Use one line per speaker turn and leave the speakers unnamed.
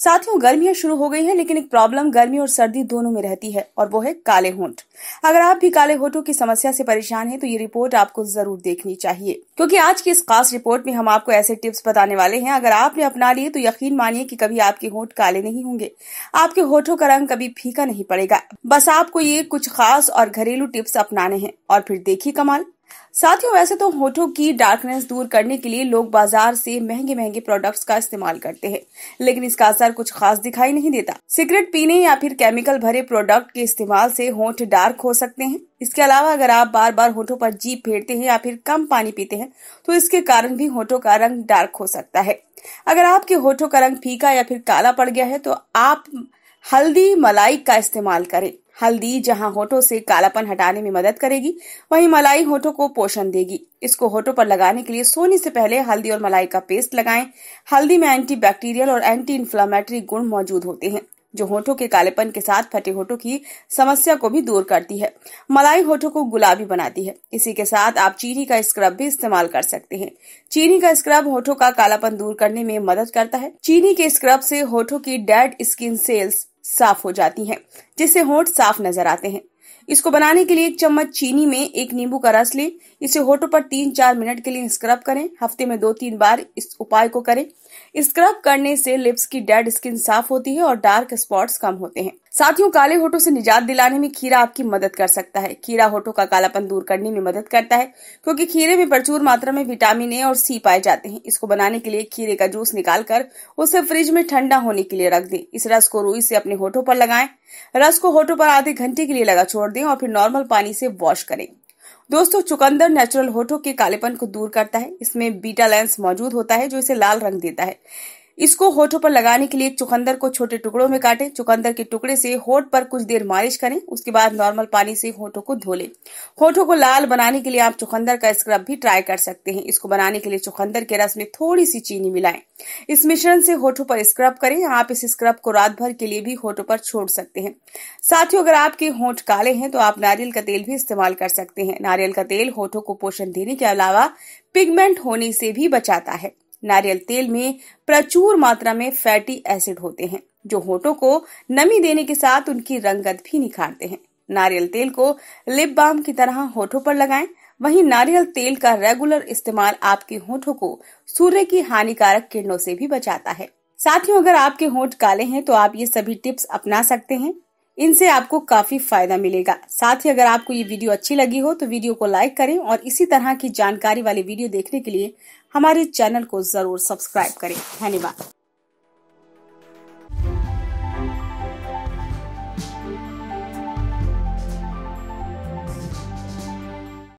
साथियों गर्मियां शुरू हो गई हैं लेकिन एक प्रॉब्लम गर्मी और सर्दी दोनों में रहती है और वो है काले होंठ अगर आप भी काले होठों की समस्या से परेशान हैं तो ये रिपोर्ट आपको जरूर देखनी चाहिए क्योंकि आज की इस खास रिपोर्ट में हम आपको ऐसे टिप्स बताने वाले हैं अगर आपने अपना लिए तो यकीन मानिए कि कभी आपके होंठ काले नहीं होंगे आपके होठों का रंग कभी फीका नहीं पड़ेगा बस आपको ये कुछ खास और घरेलू टिप्स अपनाने हैं और फिर देखिए कमाल साथियों वैसे तो होठों की डार्कनेस दूर करने के लिए लोग बाजार से महंगे महंगे प्रोडक्ट्स का इस्तेमाल करते हैं लेकिन इसका असर कुछ खास दिखाई नहीं देता सिगरेट पीने या फिर केमिकल भरे प्रोडक्ट के इस्तेमाल से होठ डार्क हो सकते हैं इसके अलावा अगर आप बार बार होठों पर जीप फेरते हैं या फिर कम पानी पीते हैं तो इसके कारण भी होठों का रंग डार्क हो सकता है अगर आपके होठों का रंग फीका या फिर काला पड़ गया है तो आप हल्दी मलाई का इस्तेमाल करें हल्दी जहां होठों से कालापन हटाने में मदद करेगी वहीं मलाई होठों को पोषण देगी इसको होठों पर लगाने के लिए सोने से पहले हल्दी और मलाई का पेस्ट लगाएं हल्दी में एंटी बैक्टीरियल और एंटी इन्फ्लामेटरी गुण मौजूद होते हैं जो होठों के कालेपन के साथ फटे होठों की समस्या को भी दूर करती है मलाई होठों को गुलाबी बनाती है इसी के साथ आप चीनी का स्क्रब भी इस्तेमाल कर सकते हैं चीनी का स्क्रब होठों का कालापन दूर करने में मदद करता है चीनी के स्क्रब से होठों की डेड स्किन सेल्स साफ हो जाती है जिससे होठ साफ नजर आते हैं इसको बनाने के लिए एक चम्मच चीनी में एक नींबू का रस लें इसे होठों पर तीन चार मिनट के लिए स्क्रब करें हफ्ते में दो तीन बार इस उपाय को करें स्क्रब करने से लिप्स की डेड स्किन साफ होती है और डार्क स्पॉट्स कम होते हैं साथियों काले होठों से निजात दिलाने में खीरा आपकी मदद कर सकता है खीरा होठों का कालापन दूर करने में मदद करता है क्योंकि खीरे में प्रचुर मात्रा में विटामिन ए और सी पाए जाते हैं इसको बनाने के लिए खीरे का जूस निकालकर उसे फ्रिज में ठंडा होने के लिए रख दें इस रस को रुई से अपने होठों पर लगाएं रस को होठों पर आधे घंटे के लिए लगा छोड़ दें और फिर नॉर्मल पानी से वॉश करें दोस्तों चुकंदर नेचुरल होठों के कालेपन को दूर करता है इसमें बीटा लेंस मौजूद होता है जो इसे लाल रंग देता है इसको होठों पर लगाने के लिए चुकंदर को छोटे टुकड़ों में काटें चुकंदर के टुकड़े से होठ पर कुछ देर मालिश करें उसके बाद नॉर्मल पानी से होठों को धो लें होठों को लाल बनाने के लिए आप चुकंदर का स्क्रब भी ट्राई कर सकते हैं इसको बनाने के लिए चुकंदर के रस में थोड़ी सी चीनी मिलाएं इस मिश्रण से होठों पर स्क्रब करें आप इस स्क्रब को रात भर के लिए भी होठों पर छोड़ सकते हैं साथियों अगर आपके होठ काले हैं तो आप नारियल का तेल भी इस्तेमाल कर सकते हैं नारियल का तेल होठों को पोषण देने के अलावा पिगमेंट होने से भी बचाता है नारियल तेल में प्रचुर मात्रा में फैटी एसिड होते हैं जो होठों को नमी देने के साथ उनकी रंगत भी निखारते हैं नारियल तेल को लिप बाम की तरह होठों पर लगाएं वहीं नारियल तेल का रेगुलर इस्तेमाल आपके होठों को सूर्य की हानिकारक किरणों से भी बचाता है साथियों अगर आपके होठ काले हैं तो आप ये सभी टिप्स अपना सकते हैं इनसे आपको काफी फायदा मिलेगा साथ ही अगर आपको ये वीडियो अच्छी लगी हो तो वीडियो को लाइक करें और इसी तरह की जानकारी वाली वीडियो देखने के लिए हमारे चैनल को जरूर सब्सक्राइब करें धन्यवाद